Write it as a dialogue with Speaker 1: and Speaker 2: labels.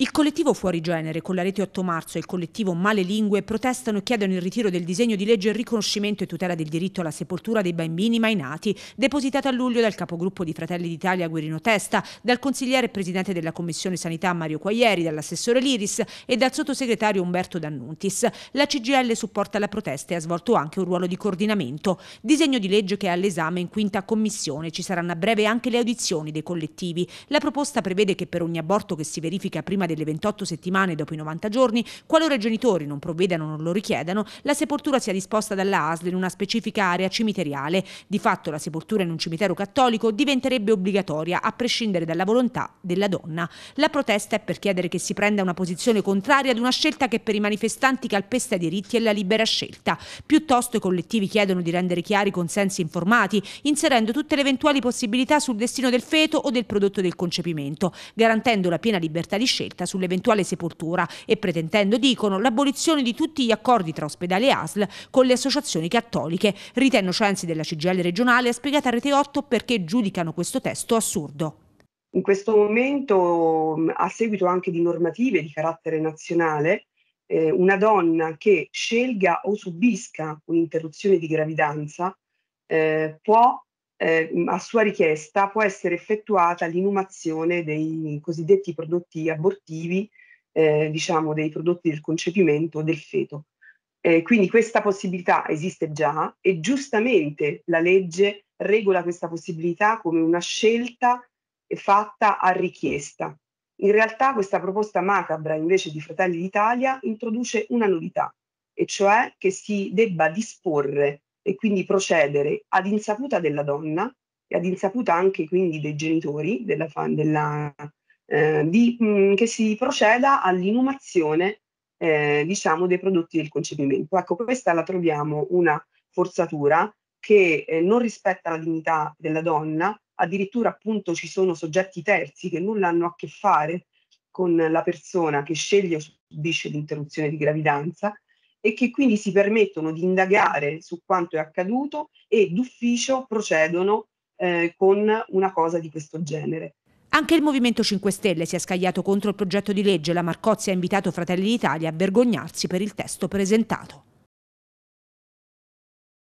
Speaker 1: Il collettivo Fuori Genere con la rete 8 marzo e il collettivo Male Lingue protestano e chiedono il ritiro del disegno di legge riconoscimento e tutela del diritto alla sepoltura dei bambini mai nati, depositato a luglio dal capogruppo di Fratelli d'Italia Guerino Testa, dal consigliere e presidente della Commissione Sanità Mario Quaglieri, dall'assessore Liris e dal sottosegretario Umberto D'Annuntis. La CGL supporta la protesta e ha svolto anche un ruolo di coordinamento. Disegno di legge che è all'esame in quinta commissione. Ci saranno a breve anche le audizioni dei collettivi. La proposta prevede che per ogni aborto che si verifica prima delle 28 settimane dopo i 90 giorni, qualora i genitori non provvedano o non lo richiedano, la sepoltura sia disposta dalla ASL in una specifica area cimiteriale. Di fatto la sepoltura in un cimitero cattolico diventerebbe obbligatoria a prescindere dalla volontà della donna. La protesta è per chiedere che si prenda una posizione contraria ad una scelta che per i manifestanti calpesta i diritti e la libera scelta. Piuttosto i collettivi chiedono di rendere chiari i consensi informati, inserendo tutte le eventuali possibilità sul destino del feto o del prodotto del concepimento, garantendo la piena libertà di scelta scelta sull'eventuale sepoltura e pretendendo, dicono, l'abolizione di tutti gli accordi tra ospedale e ASL con le associazioni cattoliche. Rita Innocenzi della CGL regionale ha spiegato a Rete 8 perché giudicano questo testo assurdo.
Speaker 2: In questo momento, mm, a seguito anche di normative di carattere nazionale, eh, una donna che scelga o subisca un'interruzione di gravidanza eh, può eh, a sua richiesta può essere effettuata l'inumazione dei cosiddetti prodotti abortivi, eh, diciamo dei prodotti del concepimento del feto. Eh, quindi questa possibilità esiste già e giustamente la legge regola questa possibilità come una scelta fatta a richiesta. In realtà questa proposta macabra invece di Fratelli d'Italia introduce una novità, e cioè che si debba disporre e quindi procedere ad insaputa della donna e ad insaputa anche quindi dei genitori della, della, eh, di, mh, mm, che si proceda all'inumazione eh, diciamo dei prodotti del concepimento. Ecco, questa la troviamo una forzatura che eh, non rispetta la dignità della donna, addirittura appunto ci sono soggetti terzi che nulla hanno a che fare con la persona che sceglie o subisce l'interruzione di gravidanza e che quindi si permettono di indagare su quanto è accaduto e d'ufficio procedono eh, con una cosa di questo genere.
Speaker 1: Anche il Movimento 5 Stelle si è scagliato contro il progetto di legge. La Marcozzi ha invitato Fratelli d'Italia a vergognarsi per il testo presentato.